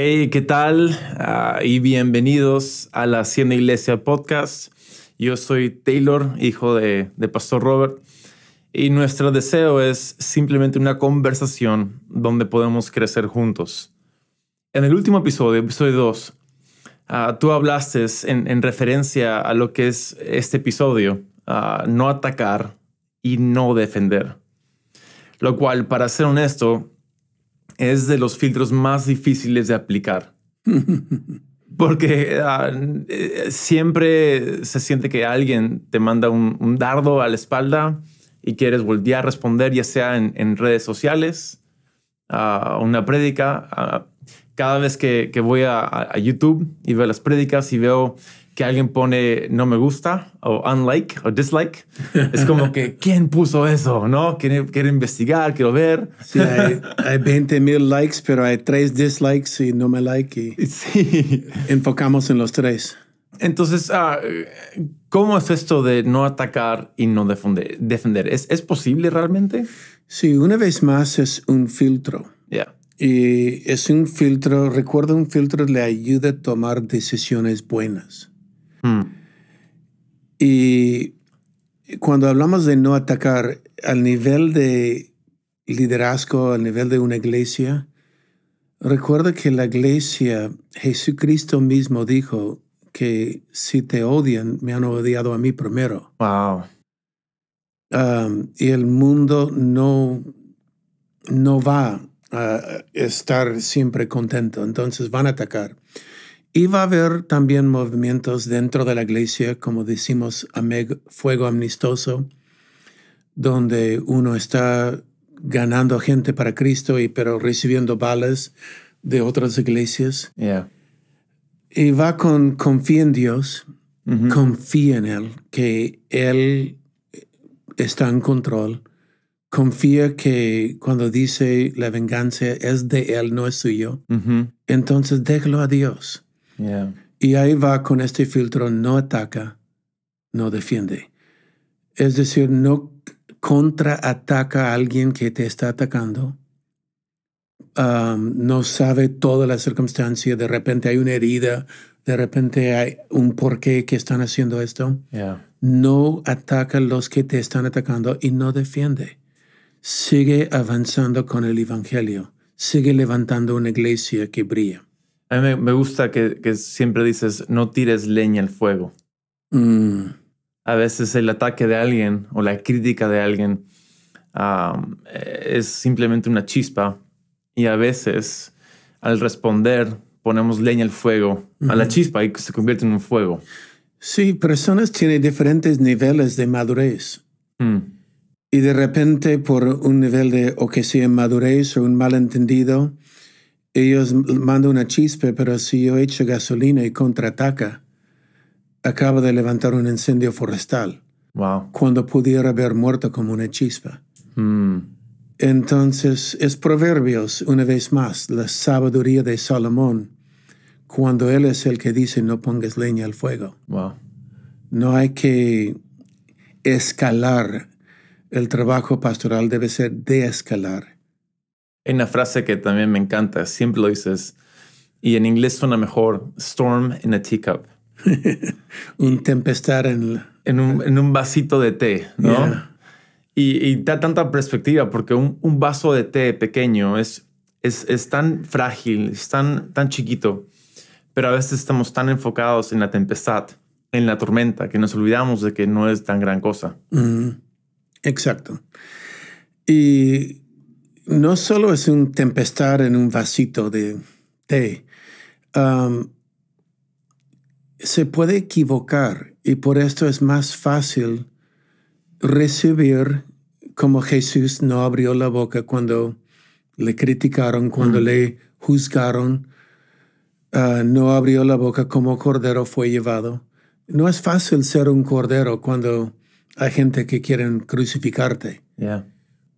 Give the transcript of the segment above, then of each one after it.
Hey, ¿qué tal? Ah, y bienvenidos a la Hacienda Iglesia Podcast. Yo soy Taylor, hijo de, Pastor Robert, y nuestro deseo es simplemente una conversación donde podemos crecer juntos. En el último episodio, episodio 2, ah, tú hablaste en, referencia a lo que es este episodio, ah, no atacar y no defender. Lo cual, para ser honesto, es de los filtros más difíciles de aplicar. Porque ah, eh, siempre se siente que alguien te manda un, dardo a la espalda y quieres voltear a responder, ya sea en, redes sociales, a una prédica. cada vez que, voy a, a, YouTube y veo las prédicas y veo que alguien pone no me gusta o unlike o dislike. Es como que, ¿quién puso eso? ¿No? Quiero, quiero investigar, quiero ver. hay, hay 20 mil likes, pero hay tres dislikes y no me like. Y sí. Enfocamos en los tres. Entonces, ah, ¿cómo es esto de no atacar y no defender? ¿Es, ¿Es, posible realmente? Sí, una vez más es un filtro. ya Y es un filtro, recuerda, un filtro le ayuda a tomar decisiones buenas. Mm. Y cuando hablamos de no atacar al nivel de liderazgo, al nivel de una iglesia, recuerda que la iglesia, Jesucristo mismo dijo que si te odian, me han odiado a mí primero. Wow. Um, y el mundo no, no va a estar siempre contento, entonces van a atacar. Y va a haber también movimientos dentro de la iglesia, como decimos, fuego amnistoso, donde uno está ganando gente para Cristo, y, pero recibiendo balas de otras iglesias. Y va con confía en Dios, mm-hmm. confía en Él, que Él está en control. Confía que cuando dice la venganza es de Él, no es suyo. Mm-hmm. Entonces déjalo a Dios. Y ahí va con este filtro, no ataca, no defiende. Es decir, no contraataca a alguien que te está atacando. Um, no sabe toda la circunstancia, de repente hay una herida, de repente hay un porqué que están haciendo esto. No ataca a los que te están atacando y no defiende. Sigue avanzando con el Evangelio, sigue levantando una iglesia que brilla. A mí me, gusta que, siempre dices, no tires leña al fuego. Mm. A veces el ataque de alguien o la crítica de alguien eh, es simplemente una chispa y a veces al responder ponemos leña al fuego, a la chispa y se convierte en un fuego. Sí, personas tienen diferentes niveles de madurez. Mm. Y de repente por un nivel de o que sea madurez o un malentendido, ellos mandan una chispa, pero si yo echo gasolina y contraataca, acaba de levantar un incendio forestal. Wow. Cuando pudiera haber muerto como una chispa. Hmm. Entonces, es Proverbios, una vez más, la sabiduría de Salomón, cuando él es el que dice no pongas leña al fuego. No hay que escalar. El trabajo pastoral debe ser de escalar hay una frase que también me encanta, siempre lo dices, y en inglés suena mejor, storm in a teacup. un tempestad en, en, un, en, un, vasito de té, ¿no? Y, da tanta perspectiva porque un, vaso de té pequeño es, es, es, tan frágil, es tan, tan chiquito, pero a veces estamos tan enfocados en la tempestad, en la tormenta, que nos olvidamos de que no es tan gran cosa. Exacto. Y no solo es un tempestad en un vasito de té, um, se puede equivocar y por esto es más fácil recibir como Jesús no abrió la boca cuando le criticaron, cuando mm. le juzgaron, uh, no abrió la boca como cordero fue llevado. No es fácil ser un cordero cuando hay gente que quieren crucificarte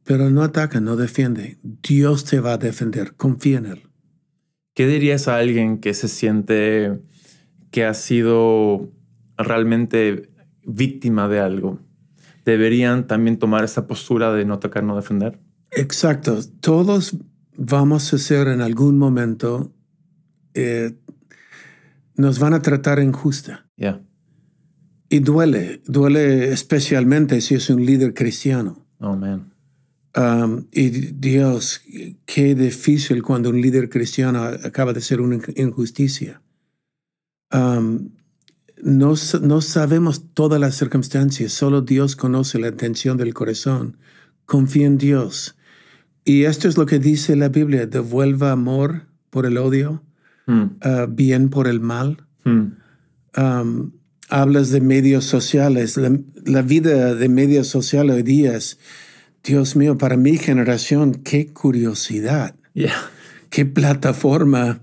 pero no ataca, no defiende. Dios te va a defender, confía en Él. ¿Qué dirías a alguien que se siente que ha sido realmente víctima de algo? ¿Deberían también tomar esa postura de no atacar, no defender? Exacto. Todos vamos a ser en algún momento, eh, nos van a tratar injusta. Ya. Y duele, duele especialmente si es un líder cristiano. Oh, Amén y Dios, qué difícil cuando un líder cristiano acaba de ser una injusticia. no, sabemos todas las circunstancias, solo Dios conoce la intención del corazón. Confía en Dios. Y esto es lo que dice la Biblia, devuelva amor por el odio, hmm. ah, bien por el mal. Hmm. hablas de medios sociales, la, la, vida de medios sociales hoy día es Dios mío, para mi generación, qué curiosidad. Qué plataforma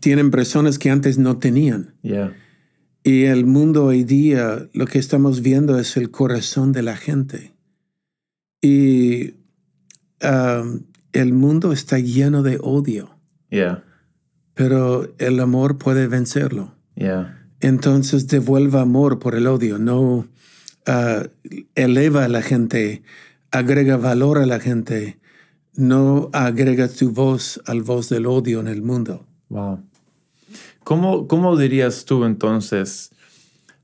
tienen personas que antes no tenían. Y el mundo hoy día, lo que estamos viendo es el corazón de la gente. Y um, el mundo está lleno de odio. Pero el amor puede vencerlo. Entonces devuelva amor por el odio, no uh, eleva a la gente agrega valor a la gente, no agrega su voz al voz del odio en el mundo. Wow. ¿Cómo, dirías tú entonces?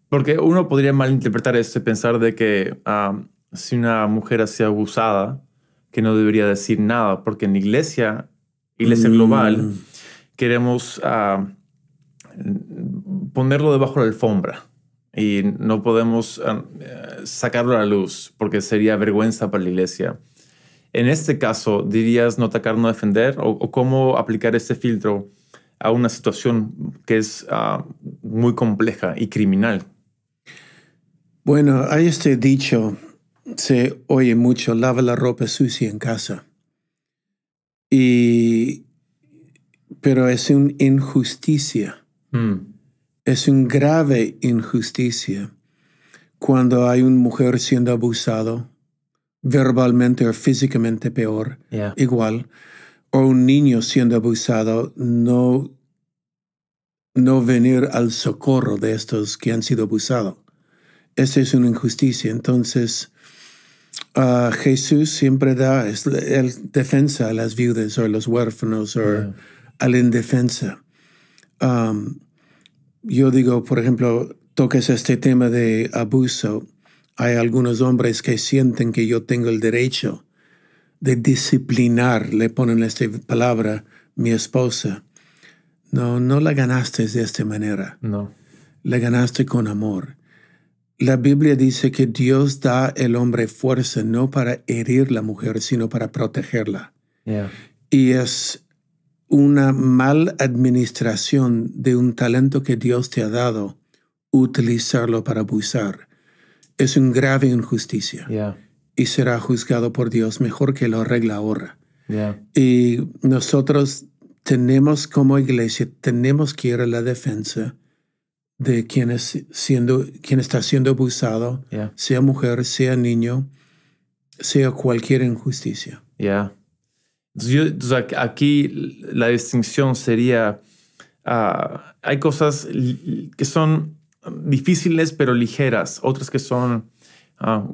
Porque uno podría malinterpretar esto y pensar de que ah, si una mujer ha abusada, que no debería decir nada, porque en la iglesia, iglesia global, mm. queremos ah, ponerlo debajo de la alfombra y no podemos ah, eh, sacarlo a la luz porque sería vergüenza para la iglesia. En este caso, ¿dirías no atacar, no defender? ¿O, cómo aplicar este filtro a una situación que es ah, muy compleja y criminal? Bueno, hay este dicho, se oye mucho, lava la ropa sucia en casa. Y, pero es una injusticia. Mm. Es una grave injusticia cuando hay una mujer siendo abusado verbalmente o físicamente peor, igual, o un niño siendo abusado, no, no venir al socorro de estos que han sido abusados. Esa es una injusticia. Entonces, ah, Jesús siempre da defensa a las viudas o a los huérfanos o a la indefensa. Um, yo digo, por ejemplo, toques este tema de abuso. Hay algunos hombres que sienten que yo tengo el derecho de disciplinar, le ponen esta palabra, mi esposa. No, no la ganaste de esta manera. No. La ganaste con amor. La Biblia dice que Dios da al hombre fuerza no para herir la mujer, sino para protegerla. Y es una mal administración de un talento que Dios te ha dado, utilizarlo para abusar, es una grave injusticia. Y será juzgado por Dios mejor que lo arregla ahora. Y nosotros tenemos como iglesia, tenemos que ir a la defensa de quien, siendo, quien está siendo abusado, sea mujer, sea niño, sea cualquier injusticia aquí la distinción sería, ah, hay cosas que son difíciles pero ligeras, otras que son ah,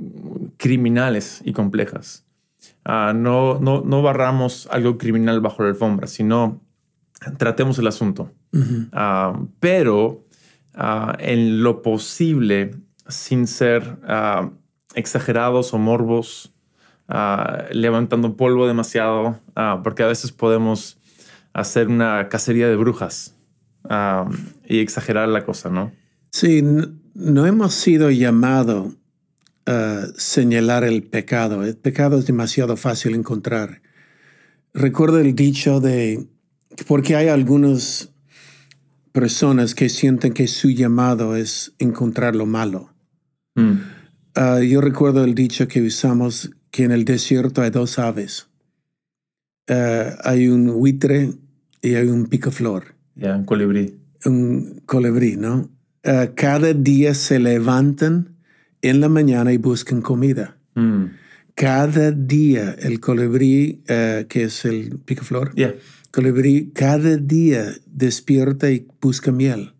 criminales y complejas. Ah, no, no, no, barramos algo criminal bajo la alfombra, sino tratemos el asunto. pero en lo posible, sin ser exagerados o morbos, Ah, levantando polvo demasiado, ah, porque a veces podemos hacer una cacería de brujas ah, y exagerar la cosa, ¿no? Sí, no, hemos sido llamado a señalar el pecado. El pecado es demasiado fácil encontrar. Recuerdo el dicho de, porque hay algunas personas que sienten que su llamado es encontrar lo malo. Mm. yo recuerdo el dicho que usamos que en el desierto hay dos aves. Eh, hay un buitre y hay un picaflor. Ya, un colibrí. Un colibrí, ¿no? Eh, cada día se levantan en la mañana y buscan comida. Mm. Cada día el colibrí, eh, que es el picaflor, colibrí, cada día despierta y busca miel.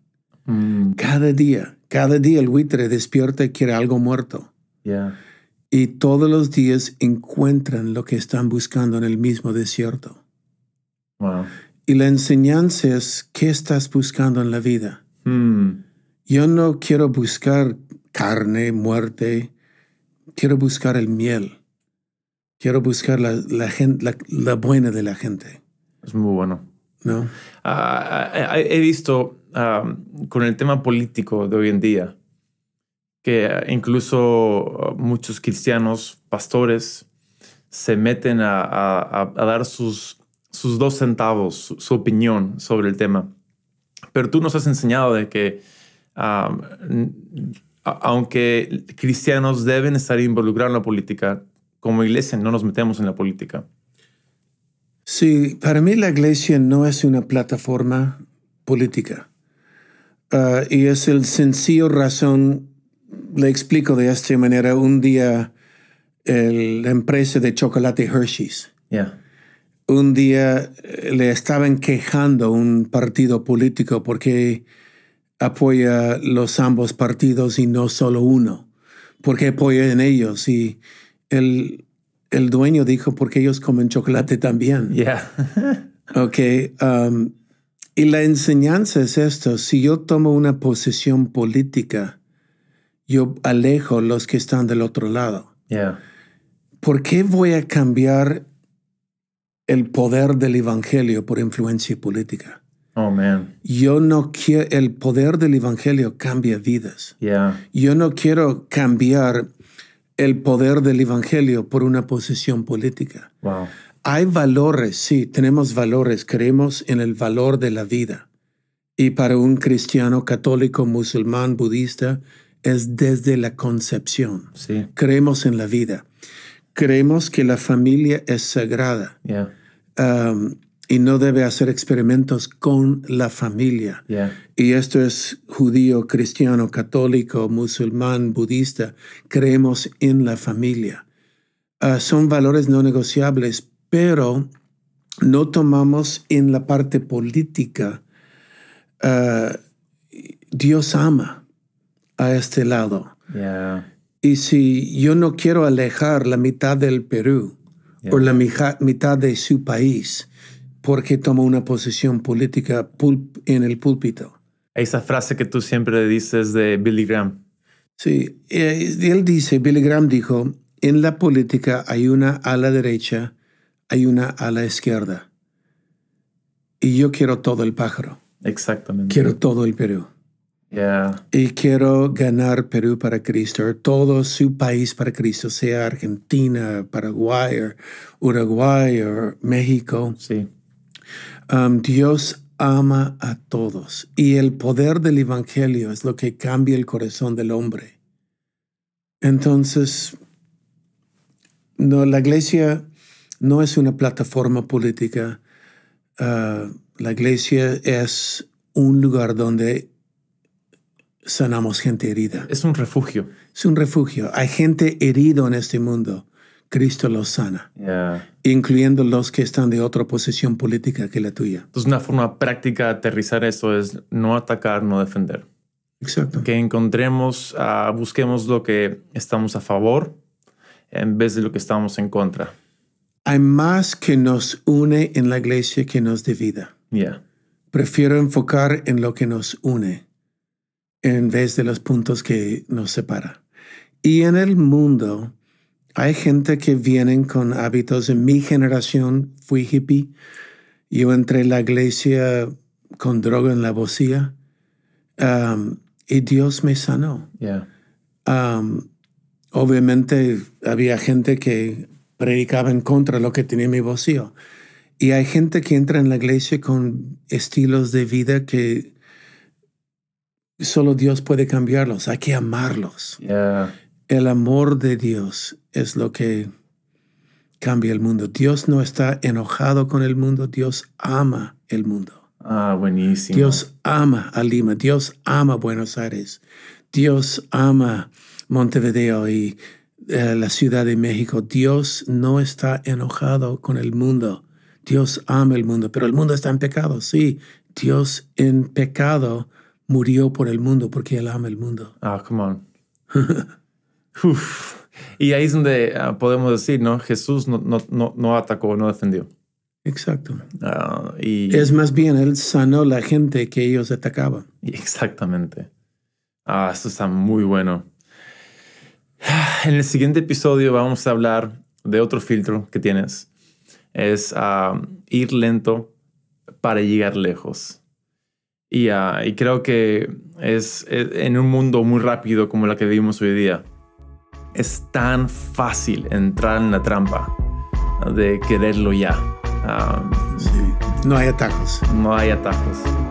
Mm. Cada día, cada día el buitre despierta y quiere algo muerto y todos los días encuentran lo que están buscando en el mismo desierto. Y la enseñanza es, ¿qué estás buscando en la vida? Hmm. Yo no quiero buscar carne, muerte, quiero buscar el miel, quiero buscar la, buena de la gente. Es muy bueno. ¿No? Ah, ah, he visto ah, con el tema político de hoy en día, que incluso muchos cristianos, pastores, se meten a, dar sus, sus dos centavos, su, opinión sobre el tema. Pero tú nos has enseñado de que ah, aunque cristianos deben estar involucrados en la política, como iglesia no nos metemos en la política. Sí, para mí la iglesia no es una plataforma política. Ah, y es el sencillo razón le explico de esta manera. Un día, la empresa de chocolate Hershey's, un día eh, le estaban quejando un partido político porque apoya los ambos partidos y no solo uno, porque apoya en ellos. Y el, dueño dijo, porque ellos comen chocolate también. ok. Um, y la enseñanza es esto, si yo tomo una posición política, yo alejo los que están del otro lado. ¿Por qué voy a cambiar el poder del evangelio por influencia política? Oh, man. Yo no quiero, el poder del evangelio cambia vidas. Yo no quiero cambiar el poder del evangelio por una posición política. Wow. Hay valores, sí, tenemos valores, creemos en el valor de la vida. Y para un cristiano católico, musulmán, budista, es desde la concepción. Creemos en la vida. Creemos que la familia es sagrada. Um, y no debe hacer experimentos con la familia. Y esto es judío, cristiano, católico, musulmán, budista. Creemos en la familia. Uh, son valores no negociables, pero no tomamos en la parte política. Uh, Dios ama a este lado. Y si yo no quiero alejar la mitad del Perú o la mitad de su país, porque tomo una posición política en el púlpito? Esa frase que tú siempre dices de Billy Graham. Sí, él dice, Billy Graham dijo, en la política hay una a la derecha, hay una a la izquierda. Y yo quiero todo el pájaro. Exactamente. Quiero todo el Perú. Y quiero ganar Perú para Cristo, todo su país para Cristo, sea Argentina, Paraguay, Uruguay, o México. Sí. Um, Dios ama a todos y el poder del Evangelio es lo que cambia el corazón del hombre. Entonces, la iglesia no es una plataforma política. Uh, la iglesia es un lugar donde sanamos gente herida. Es un refugio. Es un refugio. Hay gente herida en este mundo. Cristo los sana, incluyendo los que están de otra posición política que la tuya. Entonces, una forma práctica de aterrizar eso es no atacar, no defender. Exacto. Que encontremos, ah, busquemos lo que estamos a favor en vez de lo que estamos en contra. Hay más que nos une en la iglesia que nos divida. Ya. Prefiero enfocar en lo que nos une en vez de los puntos que nos separan. Y en el mundo hay gente que vienen con hábitos. En mi generación fui hippie. Yo entré en la iglesia con droga en la bocía. Um, y Dios me sanó. Um, obviamente había gente que predicaba en contra de lo que tenía mi bocío. Y hay gente que entra en la iglesia con estilos de vida que solo Dios puede cambiarlos, hay que amarlos. El amor de Dios es lo que cambia el mundo. Dios no está enojado con el mundo, Dios ama el mundo. Ah, buenísimo. Dios ama a Lima, Dios ama Buenos Aires, Dios ama Montevideo y eh, la Ciudad de México. Dios no está enojado con el mundo. Dios ama el mundo, pero el mundo está en pecado, sí. Dios en pecado murió por el mundo porque él ama el mundo. Ah, come on. Y ahí es donde ah, podemos decir, ¿no? Jesús no, no, atacó, no defendió. Exacto. Ah, y... Es más bien, él sanó la gente que ellos atacaban. Exactamente. Ah, esto está muy bueno. En el siguiente episodio vamos a hablar de otro filtro que tienes. Es ah, ir lento para llegar lejos. Ah, y, creo que es, e, en un mundo muy rápido como la que vivimos hoy día, es tan fácil entrar en la trampa de quererlo ya. Ah, no hay atajos. No hay atajos.